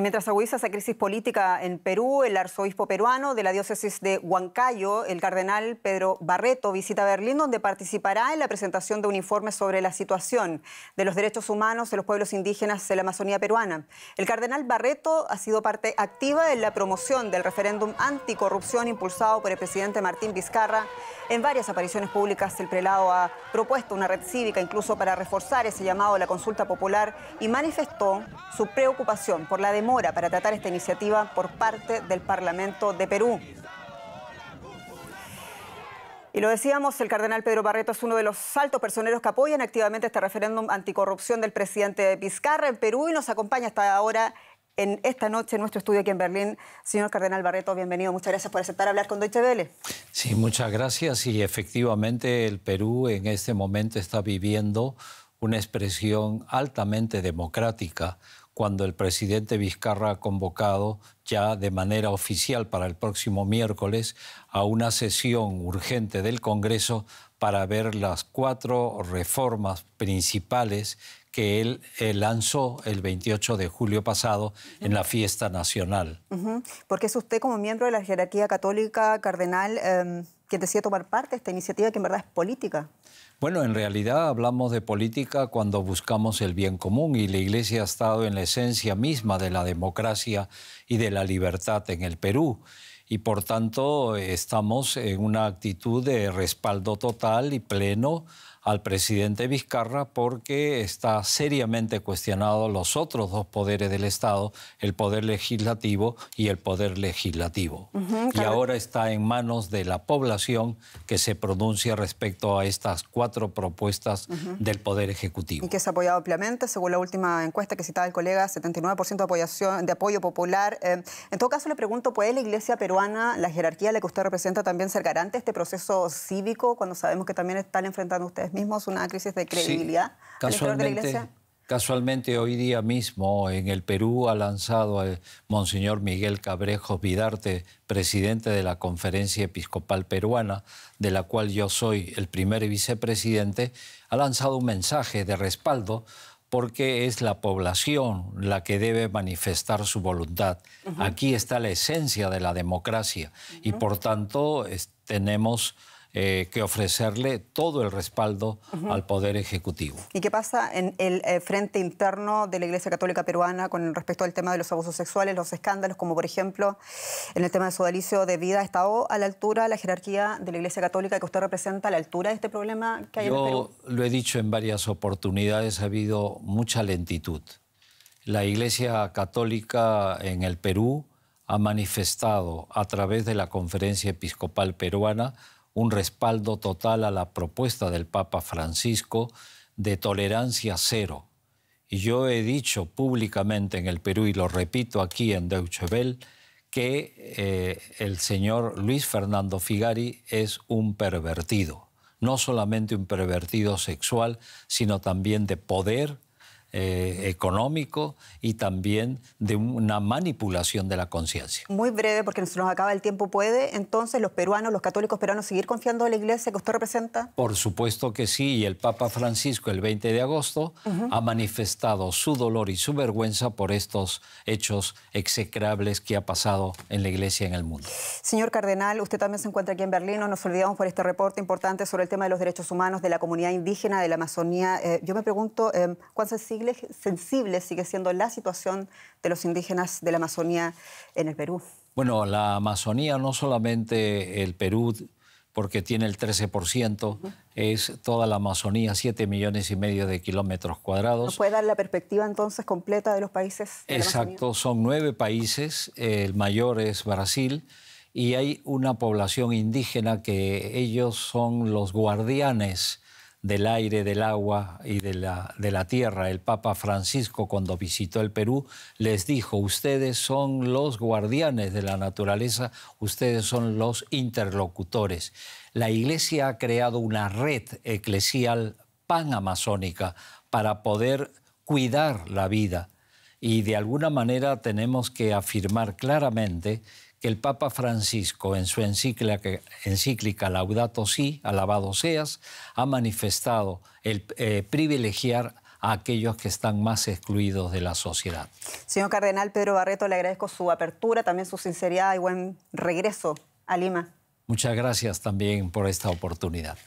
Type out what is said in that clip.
mientras agudiza esa crisis política en Perú, el arzobispo peruano de la diócesis de Huancayo, el cardenal Pedro Barreto, visita Berlín, donde participará en la presentación de un informe sobre la situación de los derechos humanos de los pueblos indígenas de la Amazonía peruana. El cardenal Barreto ha sido parte activa en la promoción del referéndum anticorrupción impulsado por el presidente Martín Vizcarra. En varias apariciones públicas, el prelado ha propuesto una red cívica incluso para reforzar ese llamado a la consulta popular y manifestó su preocupación por la demanda para tratar esta iniciativa por parte del Parlamento de Perú. Y lo decíamos, el cardenal Pedro Barreto es uno de los altos personeros que apoyan activamente este referéndum anticorrupción del presidente Pizcarra en Perú y nos acompaña hasta ahora en esta noche en nuestro estudio aquí en Berlín. Señor Cardenal Barreto, bienvenido. Muchas gracias por aceptar hablar con Deutsche Welle. Sí, muchas gracias. Y efectivamente el Perú en este momento está viviendo una expresión altamente democrática, cuando el presidente Vizcarra ha convocado ya de manera oficial para el próximo miércoles a una sesión urgente del Congreso para ver las cuatro reformas principales que él, eh, lanzó el 28 de julio pasado en la fiesta nacional. Porque es usted como miembro de la jerarquía católica cardenal... Em, que tomar parte de esta iniciativa que en verdad es política. Bueno, en realidad hablamos de política cuando buscamos el bien común y la Iglesia ha estado en la esencia misma de la democracia y de la libertad en el Perú y por tanto estamos en una actitud de respaldo total y pleno al presidente Vizcarra porque está seriamente cuestionado los otros dos poderes del Estado, el poder legislativo y el poder legislativo. y ahora está en manos de la población que se pronuncia respecto a estas cuatro propuestas del poder ejecutivo. Y que ha apoyado ampliamente, según la última encuesta que citaba el colega, 79% de, apoyo popular. Eh, en todo caso, le pregunto, ¿puede la Iglesia peruana, la jerarquía a la que usted representa, también ser garante de este proceso cívico cuando sabemos que también están enfrentando ustedes es una crisis de credibilidad. casualmente, de la casualmente hoy día mismo en el Perú ha lanzado el eh, Monseñor Miguel Cabrejos Vidarte, presidente de la Conferencia Episcopal Peruana, de la cual yo soy el primer vicepresidente, ha lanzado un mensaje de respaldo porque es la población la que debe manifestar su voluntad. Aquí está la esencia de la democracia y por tanto tenemos eh, que ofrecerle todo el respaldo al Poder Ejecutivo. ¿Y qué pasa en el eh, frente interno de la Iglesia Católica Peruana con respecto al tema de los abusos sexuales, los escándalos, como por ejemplo en el tema de Sodalicio de Vida? ¿Está a la altura la jerarquía de la Iglesia Católica que usted representa, a la altura de este problema que hay en Perú? Yo Lo he dicho en varias oportunidades, ha habido mucha lentitud. La Iglesia Católica en el Perú ha manifestado a través de la Conferencia Episcopal Peruana un respaldo total a la propuesta del Papa Francisco de tolerancia cero. Y yo he dicho públicamente en el Perú, y lo repito aquí en Deutsche Welle, que eh, el señor Luis Fernando Figari es un pervertido, no solamente un pervertido sexual, sino también de poder, eh, económico y también de una manipulación de la conciencia. Muy breve, porque se nos acaba el tiempo, ¿puede entonces los peruanos, los católicos peruanos, seguir confiando en la iglesia que usted representa? Por supuesto que sí, y el Papa Francisco el 20 de agosto ha manifestado su dolor y su vergüenza por estos hechos execrables que ha pasado en la iglesia y en el mundo. Señor Cardenal, usted también se encuentra aquí en Berlín, nos olvidamos por este reporte importante sobre el tema de los derechos humanos de la comunidad indígena de la Amazonía. Eh, yo me pregunto, eh, ¿cuán sigue? sensible, sigue siendo la situación de los indígenas de la Amazonía en el Perú. Bueno, la Amazonía, no solamente el Perú, porque tiene el 13%, es toda la Amazonía, 7 millones y medio de kilómetros cuadrados. puede dar la perspectiva entonces completa de los países? Exacto, son nueve países, el mayor es Brasil, y hay una población indígena que ellos son los guardianes del aire, del agua y de la, de la tierra, el Papa Francisco cuando visitó el Perú, les dijo, ustedes son los guardianes de la naturaleza, ustedes son los interlocutores. La Iglesia ha creado una red eclesial panamazónica para poder cuidar la vida y de alguna manera tenemos que afirmar claramente el Papa Francisco en su encíclica, encíclica Laudato Si, alabado seas, ha manifestado el eh, privilegiar a aquellos que están más excluidos de la sociedad. Señor Cardenal Pedro Barreto, le agradezco su apertura, también su sinceridad y buen regreso a Lima. Muchas gracias también por esta oportunidad.